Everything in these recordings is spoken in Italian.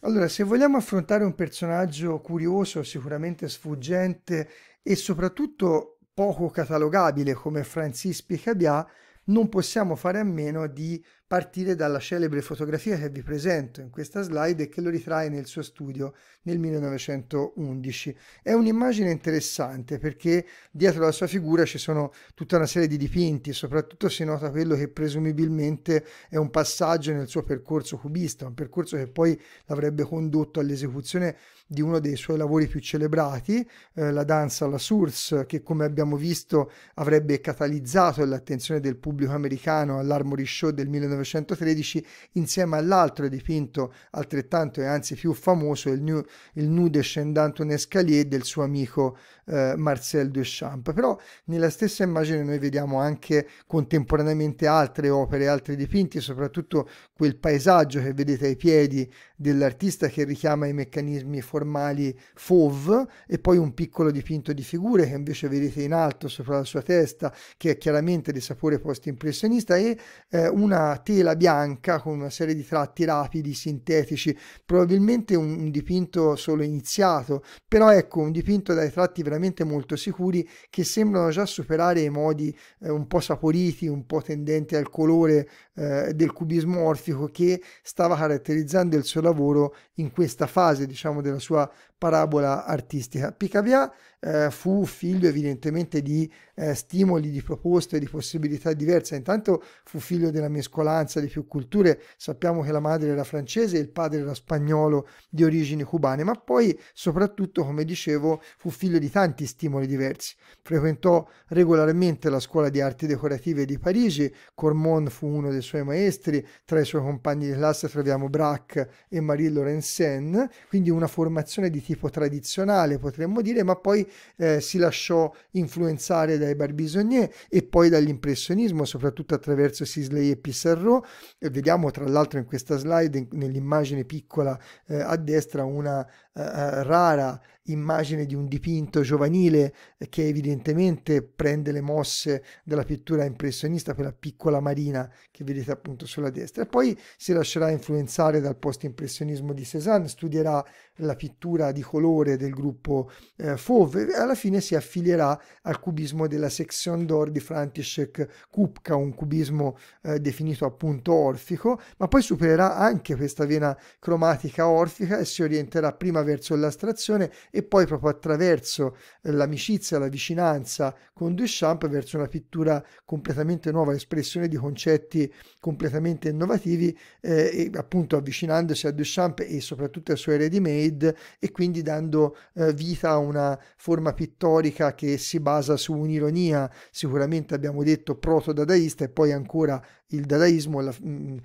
Allora, se vogliamo affrontare un personaggio curioso, sicuramente sfuggente e soprattutto poco catalogabile come Francis Picabia, non possiamo fare a meno di partire dalla celebre fotografia che vi presento in questa slide e che lo ritrae nel suo studio nel 1911. È un'immagine interessante perché dietro la sua figura ci sono tutta una serie di dipinti, soprattutto si nota quello che presumibilmente è un passaggio nel suo percorso cubista, un percorso che poi l'avrebbe condotto all'esecuzione di uno dei suoi lavori più celebrati, eh, la danza alla Source, che come abbiamo visto avrebbe catalizzato l'attenzione del pubblico americano all'Armory Show del 1911 1913 insieme all'altro dipinto altrettanto e anzi più famoso, il, New, il Nu Descendant un Escalier del suo amico eh, Marcel Duchamp. Però nella stessa immagine noi vediamo anche contemporaneamente altre opere, altri dipinti, soprattutto quel paesaggio che vedete ai piedi dell'artista che richiama i meccanismi formali fauve e poi un piccolo dipinto di figure che invece vedete in alto sopra la sua testa che è chiaramente di sapore post-impressionista e eh, una tela bianca con una serie di tratti rapidi, sintetici, probabilmente un, un dipinto solo iniziato, però ecco un dipinto dai tratti veramente molto sicuri che sembrano già superare i modi eh, un po' saporiti, un po' tendenti al colore eh, del cubismo orfico che stava caratterizzando il suo lavoro in questa fase, diciamo, della sua parabola artistica. Picabia eh, fu figlio evidentemente di eh, stimoli, di proposte, di possibilità diverse. Intanto fu figlio della mescolanza di più culture. Sappiamo che la madre era francese e il padre era spagnolo di origini cubane, ma poi soprattutto, come dicevo, fu figlio di tanti stimoli diversi. Frequentò regolarmente la scuola di arti decorative di Parigi, Cormon fu uno dei suoi maestri, tra i suoi compagni di classe troviamo Braque e Marie Laurencin, quindi una formazione di tipo tradizionale, potremmo dire, ma poi eh, si lasciò influenzare dai Barbisonnier e poi dall'impressionismo, soprattutto attraverso Sisley e Pissarro. E eh, vediamo tra l'altro in questa slide, in, nell'immagine piccola eh, a destra, una eh, eh rara immagine di un dipinto giovanile eh, che evidentemente prende le mosse della pittura impressionista, quella piccola marina che vedete appunto sulla destra. E poi si lascerà influenzare dal post-impressionismo di Cézanne, studierà la pittura di colore del gruppo eh, Fauve e alla fine si affilierà al cubismo della section d'or di František Kupka, un cubismo eh, definito appunto orfico, ma poi supererà anche questa vena cromatica orfica e si orienterà prima verso l'astrazione e poi proprio attraverso eh, l'amicizia, la vicinanza con Duchamp verso una pittura completamente nuova, espressione di concetti completamente innovativi, eh, appunto avvicinandosi a Duchamp e soprattutto ai suoi ready made e quindi dando eh, vita a una forma pittorica che si basa su un'ironia, sicuramente abbiamo detto proto-dadaista e poi ancora il dadaismo, la, mm, mm,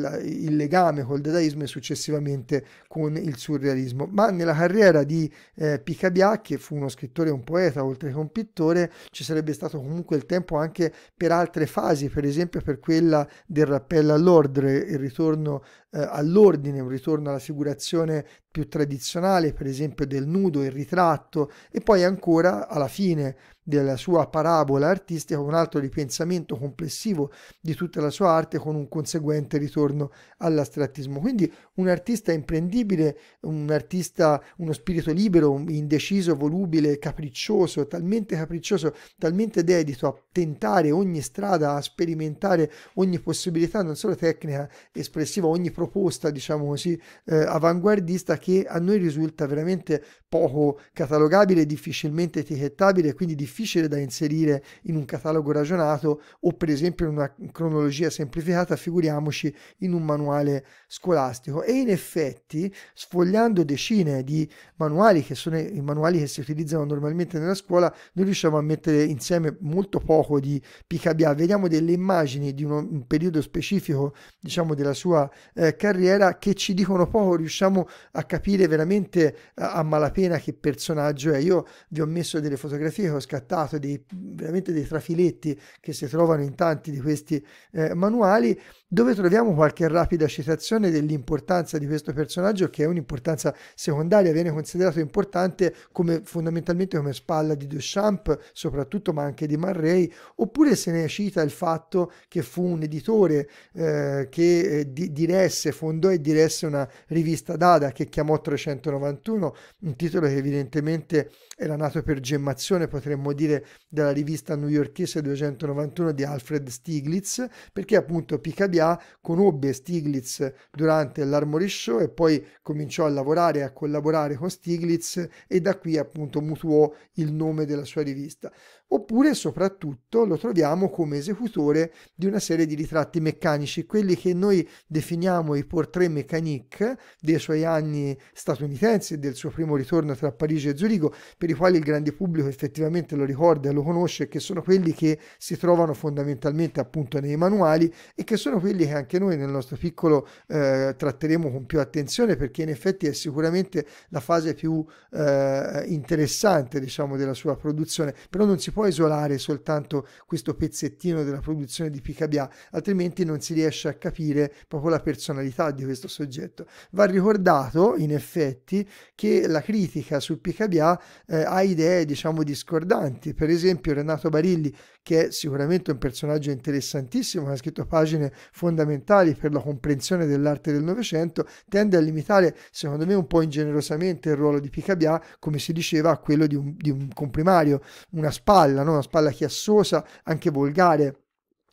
la, il legame col dadaismo e successivamente con il surrealismo. Ma nella carriera di eh, Picabia, che fu uno scrittore e un poeta oltre che un pittore, ci sarebbe stato comunque il tempo anche per altre fasi, per esempio per quella del rappello all'ordine, il ritorno eh, all'ordine, un ritorno alla figurazione più tradizionale, per esempio del nudo, il ritratto, e poi ancora alla fine della sua parabola artistica un altro ripensamento complessivo di tutta la sua arte con un conseguente ritorno all'astrattismo. Quindi un artista imprendibile, un artista, uno spirito libero, indeciso, volubile, capriccioso, talmente capriccioso, talmente dedito a tentare ogni strada, a sperimentare ogni possibilità, non solo tecnica espressiva, ogni proposta, diciamo così, eh, avanguardista che a noi risulta veramente poco catalogabile, difficilmente etichettabile, quindi difficile da inserire in un catalogo ragionato o per esempio in una cronologia semplificata, figuriamoci in un manuale scolastico. E in effetti, sfogliando decine di manuali che sono i manuali che si utilizzano normalmente nella scuola, noi riusciamo a mettere insieme molto poco di PKBA. Vediamo delle immagini di un periodo specifico, diciamo, della sua eh, carriera che ci dicono poco, riusciamo a capire veramente a, eh, a malapena appena che personaggio è. Io vi ho messo delle fotografie che ho scattato, dei, veramente dei trafiletti che si trovano in tanti di questi eh, manuali dove troviamo qualche rapida citazione dell'importanza di questo personaggio che è un'importanza secondaria, viene considerato importante come, fondamentalmente come spalla di Duchamp soprattutto ma anche di Marray, oppure se ne cita il fatto che fu un editore eh, che eh, di, diresse, fondò e diresse una rivista Dada che chiamò 391, un titolo che evidentemente era nato per gemmazione, potremmo dire, dalla rivista newyorkese 291 di Alfred Stiglitz, perché appunto Picabia conobbe Stiglitz durante l'Armory Show e poi cominciò a lavorare e a collaborare con Stiglitz e da qui appunto mutuò il nome della sua rivista oppure soprattutto lo troviamo come esecutore di una serie di ritratti meccanici, quelli che noi definiamo i portrait mécanique dei suoi anni statunitensi e del suo primo ritorno tra Parigi e Zurigo, per i quali il grande pubblico effettivamente lo ricorda e lo conosce, che sono quelli che si trovano fondamentalmente appunto nei manuali e che sono quelli che anche noi nel nostro piccolo eh, tratteremo con più attenzione perché in effetti è sicuramente la fase più eh, interessante diciamo della sua produzione, però non si si può isolare soltanto questo pezzettino della produzione di Picabia, altrimenti non si riesce a capire proprio la personalità di questo soggetto. Va ricordato, in effetti, che la critica su Picabia eh, ha idee, diciamo, discordanti. Per esempio, Renato Barilli, che è sicuramente un personaggio interessantissimo, che ha scritto pagine fondamentali per la comprensione dell'arte del Novecento, tende a limitare, secondo me, un po' ingenerosamente il ruolo di Picabia, come si diceva, a quello di un, di un comprimario, una spada spalla, no? una spalla chiassosa, anche volgare,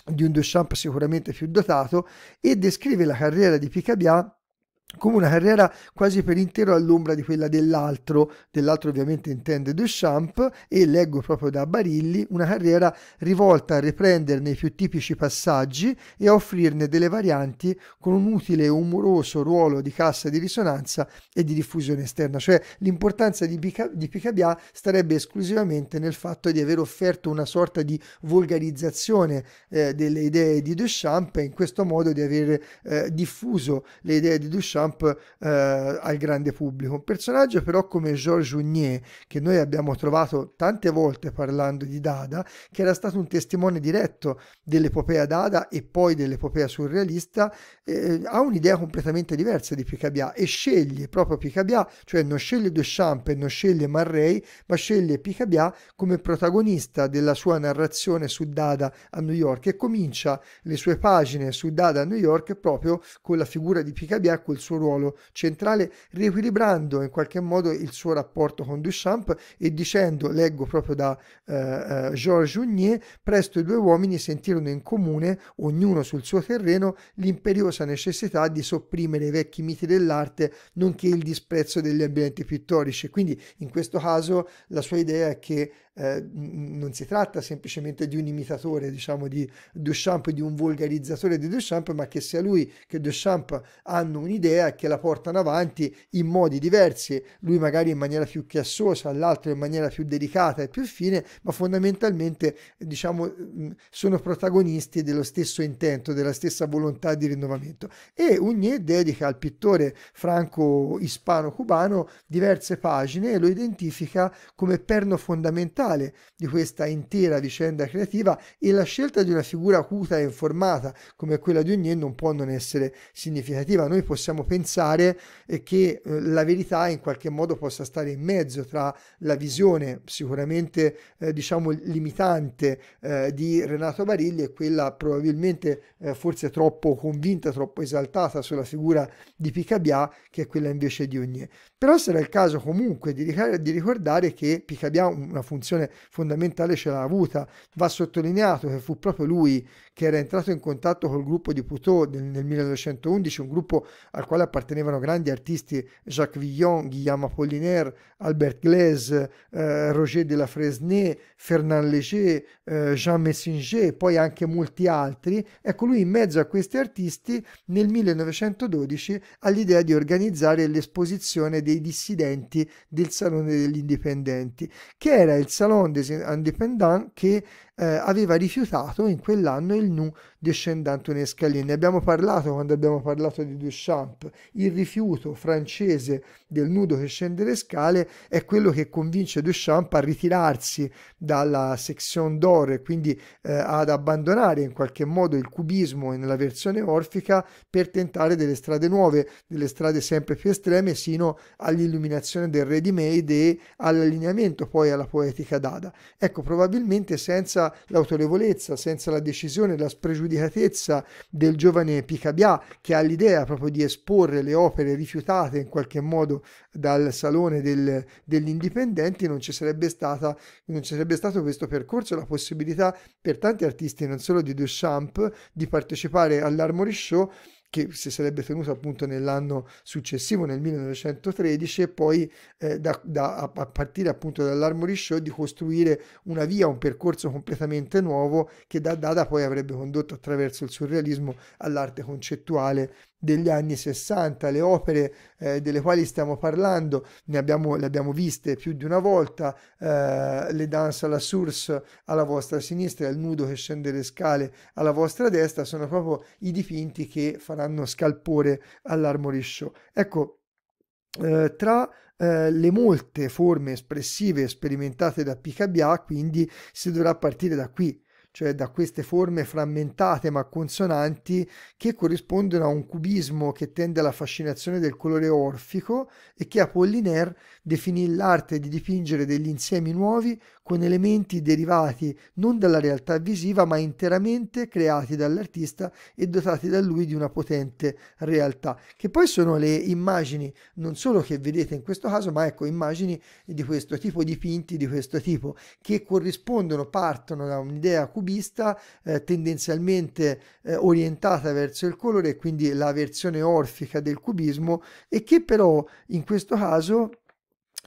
di un Duchamp sicuramente più dotato, e descrive la carriera di Picabia come una carriera quasi per intero all'ombra di quella dell'altro, dell'altro ovviamente intende Duchamp, e leggo proprio da Barilli, una carriera rivolta a riprenderne i più tipici passaggi e a offrirne delle varianti con un utile e umoroso ruolo di cassa di risonanza e di diffusione esterna, cioè l'importanza di, Pica- di Picabia starebbe esclusivamente nel fatto di aver offerto una sorta di volgarizzazione eh, delle idee di Duchamp e in questo modo di aver eh, diffuso le idee di Duchamp Trump eh, al grande pubblico. Un personaggio però come Georges Junier, che noi abbiamo trovato tante volte parlando di Dada, che era stato un testimone diretto dell'epopea Dada e poi dell'epopea surrealista, eh, eh ha un'idea completamente diversa di Picabia e sceglie proprio Picabia, cioè non sceglie Duchamp e non sceglie Marray, ma sceglie Picabia come protagonista della sua narrazione su Dada a New York e comincia le sue pagine su Dada a New York proprio con la figura di Picabia col suo suo ruolo centrale, riequilibrando in qualche modo il suo rapporto con Duchamp e dicendo, leggo proprio da eh, eh, Georges Junier, presto i due uomini sentirono in comune, ognuno sul suo terreno, l'imperiosa necessità di sopprimere i vecchi miti dell'arte, nonché il disprezzo degli ambienti pittorici. Quindi in questo caso la sua idea è che eh, non si tratta semplicemente di un imitatore, diciamo, di Duchamp, di un volgarizzatore di Duchamp, ma che sia lui che Duchamp hanno un'idea idea che la portano avanti in modi diversi, lui magari in maniera più chiassosa, l'altro in maniera più delicata e più fine, ma fondamentalmente diciamo mm, sono protagonisti dello stesso intento, della stessa volontà di rinnovamento. E Ugnè dedica al pittore franco-ispano-cubano diverse pagine e lo identifica come perno fondamentale di questa intera vicenda creativa e la scelta di una figura acuta e informata come quella di Ugnè non può non essere significativa. Noi possiamo pensare eh, che eh, la verità in qualche modo possa stare in mezzo tra la visione sicuramente eh, diciamo limitante di Renato Barilli e quella probabilmente forse troppo convinta, troppo esaltata sulla figura di Picabia che è quella invece di Ognier. Però sarà il caso comunque di, di ricordare che Picabia una funzione fondamentale ce l'ha avuta, va sottolineato che fu proprio lui che era entrato in contatto col gruppo di Puteaux nel, nel 1911, un gruppo al quale quale appartenevano grandi artisti Jacques Villon, Guillaume Apollinaire, Albert Glaise, eh, Roger de la Fresnay, Fernand Léger, eh, Jean Messinger e poi anche molti altri. Ecco, lui in mezzo a questi artisti nel 1912 ha l'idea di organizzare l'esposizione dei dissidenti del Salone degli Indipendenti, che era il Salon des Indépendants che eh, aveva rifiutato in quell'anno il nu discendente Nescalin. Ne abbiamo parlato quando abbiamo parlato di Duchamp. Il rifiuto francese del nudo che scende le scale è quello che convince Duchamp a ritirarsi dalla section d'or e quindi eh, ad abbandonare in qualche modo il cubismo nella versione orfica per tentare delle strade nuove, delle strade sempre più estreme sino all'illuminazione del ready made e all'allineamento poi alla poetica dada. Ecco, probabilmente senza l'autorevolezza, senza la decisione, la spregiudicatezza del giovane Picabia che ha l'idea proprio di esporre le opere rifiutate in qualche modo dal salone del, degli indipendenti, non ci, sarebbe stata, non ci sarebbe stato questo percorso, la possibilità per tanti artisti, non solo di Duchamp, di partecipare all'Armory Show che si sarebbe tenuto appunto nell'anno successivo, nel 1913, e poi eh, da, da, a partire appunto dall'Armory Show di costruire una via, un percorso completamente nuovo che da Dada poi avrebbe condotto attraverso il surrealismo all'arte concettuale degli anni 60, le opere eh, delle quali stiamo parlando, ne abbiamo, le abbiamo viste più di una volta, eh, le danze alla source alla vostra sinistra e il nudo che scende le scale alla vostra destra, sono proprio i dipinti che faranno scalpore all'Armory Show. Ecco, eh, tra eh, le molte forme espressive sperimentate da Picabia, quindi si dovrà partire da qui cioè da queste forme frammentate ma consonanti che corrispondono a un cubismo che tende alla fascinazione del colore orfico e che Apollinaire definì l'arte di dipingere degli insiemi nuovi con elementi derivati non dalla realtà visiva ma interamente creati dall'artista e dotati da lui di una potente realtà, che poi sono le immagini non solo che vedete in questo caso, ma ecco immagini di questo tipo, dipinti di questo tipo, che corrispondono, partono da un'idea cubista eh, tendenzialmente eh, orientata verso il colore, quindi la versione orfica del cubismo, e che però in questo caso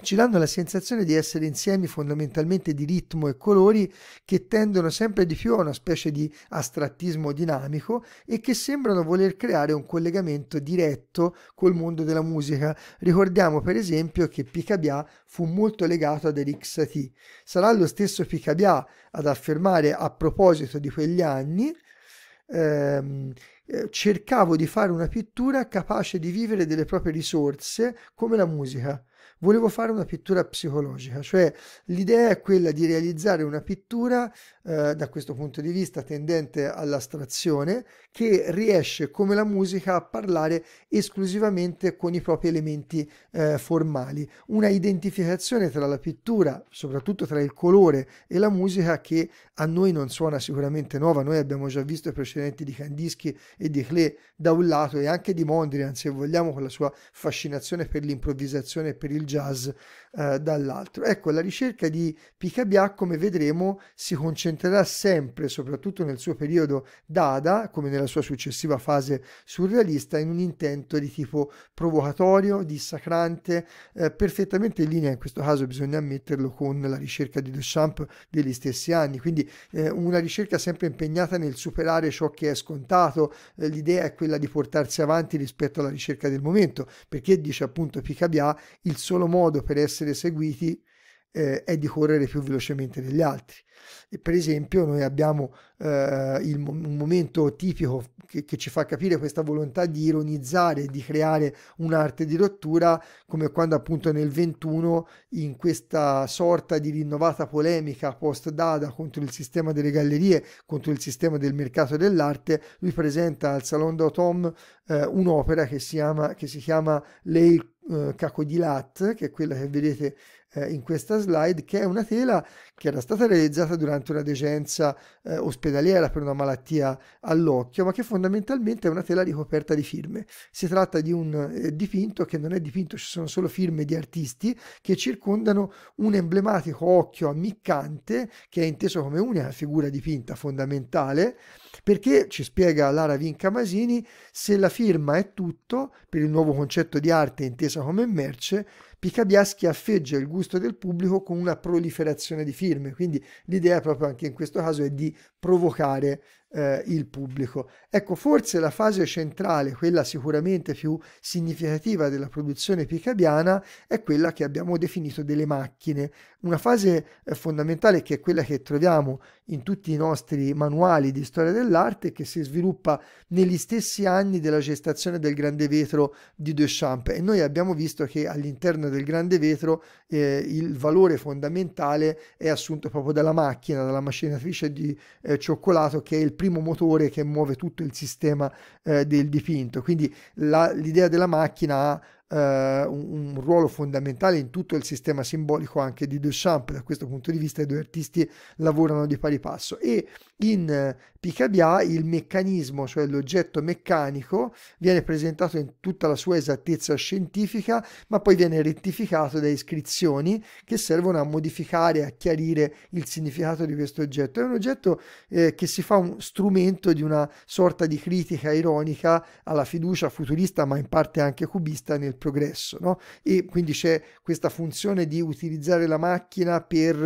ci danno la sensazione di essere insiemi fondamentalmente di ritmo e colori che tendono sempre di più a una specie di astrattismo dinamico e che sembrano voler creare un collegamento diretto col mondo della musica. Ricordiamo per esempio che Picabia fu molto legato ad Eric Satie. Sarà lo stesso Picabia ad affermare a proposito di quegli anni ehm, eh, cercavo di fare una pittura capace di vivere delle proprie risorse come la musica volevo fare una pittura psicologica, cioè l'idea è quella di realizzare una pittura eh, da questo punto di vista tendente all'astrazione che riesce come la musica a parlare esclusivamente con i propri elementi eh, formali, una identificazione tra la pittura, soprattutto tra il colore e la musica che a noi non suona sicuramente nuova, noi abbiamo già visto i precedenti di Kandinsky e di Klee da un lato e anche di Mondrian se vogliamo con la sua fascinazione per l'improvvisazione e per il jazz eh, dall'altro. Ecco, la ricerca di Picabia, come vedremo, si concentrerà sempre, soprattutto nel suo periodo dada, come nella sua successiva fase surrealista, in un intento di tipo provocatorio, dissacrante, eh, perfettamente in linea, in questo caso bisogna ammetterlo, con la ricerca di Duchamp degli stessi anni. Quindi eh, una ricerca sempre impegnata nel superare ciò che è scontato, eh, l'idea è quella di portarsi avanti rispetto alla ricerca del momento, perché dice appunto Picabia il solo solo modo per essere seguiti eh, è di correre più velocemente degli altri. E per esempio noi abbiamo eh, il, un momento tipico che, che, ci fa capire questa volontà di ironizzare, di creare un'arte di rottura, come quando appunto nel 21 in questa sorta di rinnovata polemica post-dada contro il sistema delle gallerie, contro il sistema del mercato dell'arte, lui presenta al Salon d'Automne eh, un'opera che si, chiama, che si chiama L'Eil eh, Cacodilat, che è quella che vedete eh, in questa slide, che è una tela che era stata realizzata durante una decenza eh, ospedaliera per una malattia all'occhio, ma che fondamentalmente è una tela ricoperta di firme. Si tratta di un eh, dipinto che non è dipinto, ci sono solo firme di artisti che circondano un emblematico occhio ammiccante che è inteso come unica figura dipinta fondamentale, perché ci spiega Lara Vinca Masini, se la firma è tutto per il nuovo concetto di arte intesa come merce, Picabiaschi affeggia il gusto del pubblico con una proliferazione di firme, quindi l'idea proprio anche in questo caso è di provocare eh, il pubblico. Ecco, forse la fase centrale, quella sicuramente più significativa della produzione picabiana, è quella che abbiamo definito delle macchine, una fase eh, fondamentale che è quella che troviamo in tutti i nostri manuali di storia dell'arte che si sviluppa negli stessi anni della gestazione del Grande Vetro di Duchamp e noi abbiamo visto che all'interno del Grande Vetro eh, il valore fondamentale è assunto proprio dalla macchina, dalla macinatrice di eh, cioccolato che è il primo motore che muove tutto il sistema eh, del dipinto. Quindi la, l'idea della macchina ha eh, un, un, ruolo fondamentale in tutto il sistema simbolico anche di Duchamp, da questo punto di vista i due artisti lavorano di pari passo e in eh, Picabia il meccanismo, cioè l'oggetto meccanico, viene presentato in tutta la sua esattezza scientifica, ma poi viene rettificato da iscrizioni che servono a modificare, a chiarire il significato di questo oggetto. È un oggetto eh, che si fa un strumento di una sorta di critica ironica alla fiducia futurista, ma in parte anche cubista nel progresso. No? E quindi c'è questa funzione di utilizzare la macchina per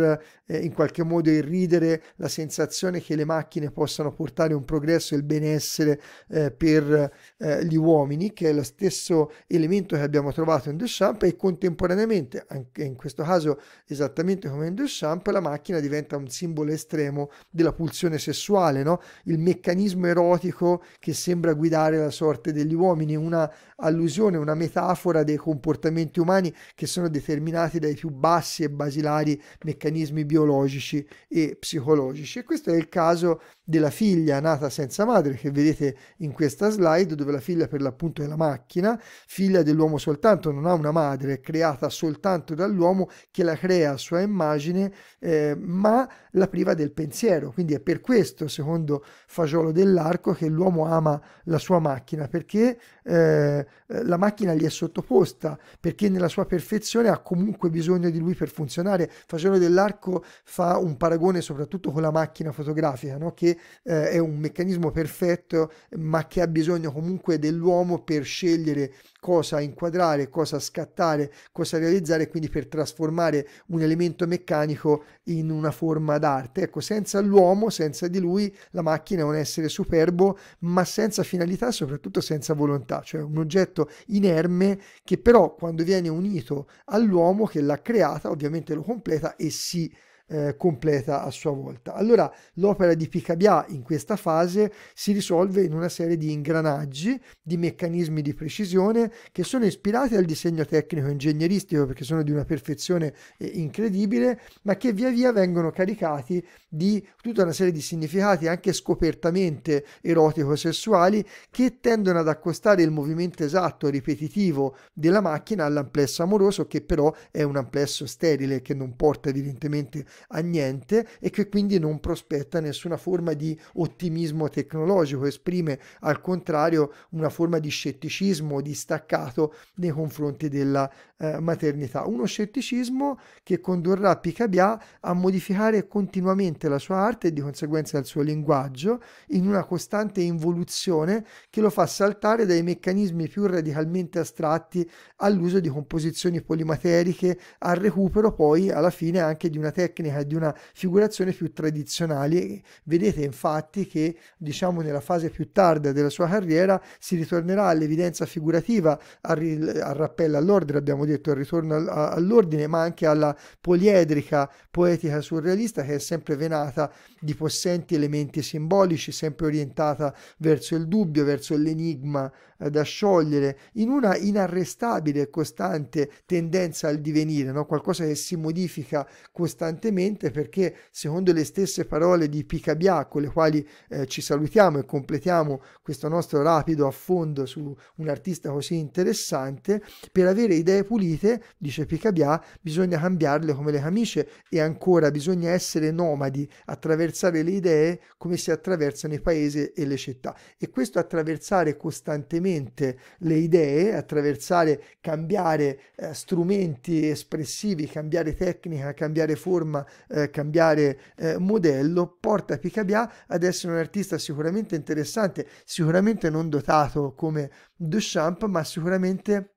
eh, in qualche modo irridere la sensazione che le macchine possano portare un progresso e il benessere eh, per eh, gli uomini, che è lo stesso elemento che abbiamo trovato in Duchamp e contemporaneamente, anche in questo caso esattamente come in Duchamp, la macchina diventa un simbolo estremo della pulsione sessuale, no? il meccanismo erotico che sembra guidare la sorte degli uomini, una allusione, una metafora metafora dei comportamenti umani che sono determinati dai più bassi e basilari meccanismi biologici e psicologici. E questo è il caso della figlia nata senza madre che vedete in questa slide dove la figlia per l'appunto è la macchina, figlia dell'uomo soltanto, non ha una madre, è creata soltanto dall'uomo che la crea a sua immagine eh, ma la priva del pensiero. Quindi è per questo, secondo Fagiolo dell'Arco, che l'uomo ama la sua macchina perché eh, la macchina gli è sottoposta, perché nella sua perfezione ha comunque bisogno di lui per funzionare. Fagiolo dell'Arco fa un paragone soprattutto con la macchina fotografica no? che eh, è un meccanismo perfetto ma che ha bisogno comunque dell'uomo per scegliere cosa inquadrare, cosa scattare, cosa realizzare, quindi per trasformare un elemento meccanico in una forma d'arte. Ecco, senza l'uomo, senza di lui, la macchina è un essere superbo, ma senza finalità e soprattutto senza volontà, cioè un oggetto inerme che però quando viene unito all'uomo che l'ha creata ovviamente lo completa e si eh, completa a sua volta. Allora l'opera di Picabia in questa fase si risolve in una serie di ingranaggi, di meccanismi di precisione che sono ispirati al disegno tecnico ingegneristico perché sono di una perfezione eh, incredibile, ma che via via vengono caricati di tutta una serie di significati anche scopertamente erotico-sessuali che tendono ad accostare il movimento esatto, ripetitivo della macchina all'amplesso amoroso che però è un amplesso sterile che non porta evidentemente a niente e che quindi non prospetta nessuna forma di ottimismo tecnologico, esprime al contrario una forma di scetticismo, distaccato nei confronti della eh, maternità. Uno scetticismo che condurrà Picabia a modificare continuamente la sua arte e di conseguenza il suo linguaggio in una costante involuzione che lo fa saltare dai meccanismi più radicalmente astratti all'uso di composizioni polimateriche, al recupero poi alla fine anche di una tecnica meccanica di una figurazione più tradizionale. Vedete infatti che diciamo nella fase più tarda della sua carriera si ritornerà all'evidenza figurativa, al, ri- al rappello all'ordine, abbiamo detto, al ritorno al- all'ordine, ma anche alla poliedrica poetica surrealista che è sempre venata di possenti elementi simbolici, sempre orientata verso il dubbio, verso l'enigma eh, da sciogliere, in una inarrestabile e costante tendenza al divenire, no? qualcosa che si modifica costantemente semplicemente perché, secondo le stesse parole di Picabia, con le quali eh, ci salutiamo e completiamo questo nostro rapido affondo su un artista così interessante, per avere idee pulite, dice Picabia, bisogna cambiarle come le camicie e ancora bisogna essere nomadi, attraversare le idee come si attraversano i paesi e le città. E questo attraversare costantemente le idee, attraversare, cambiare eh, strumenti espressivi, cambiare tecnica, cambiare forma eh, cambiare eh, modello, porta Picabia ad essere un artista sicuramente interessante, sicuramente non dotato come Duchamp, ma sicuramente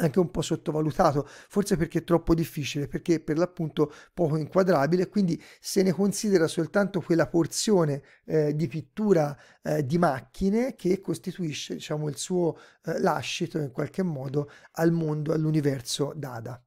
anche un po' sottovalutato, forse perché è troppo difficile, perché per l'appunto poco inquadrabile, quindi se ne considera soltanto quella porzione eh, di pittura eh, di macchine che costituisce diciamo, il suo eh, lascito in qualche modo al mondo, all'universo Dada.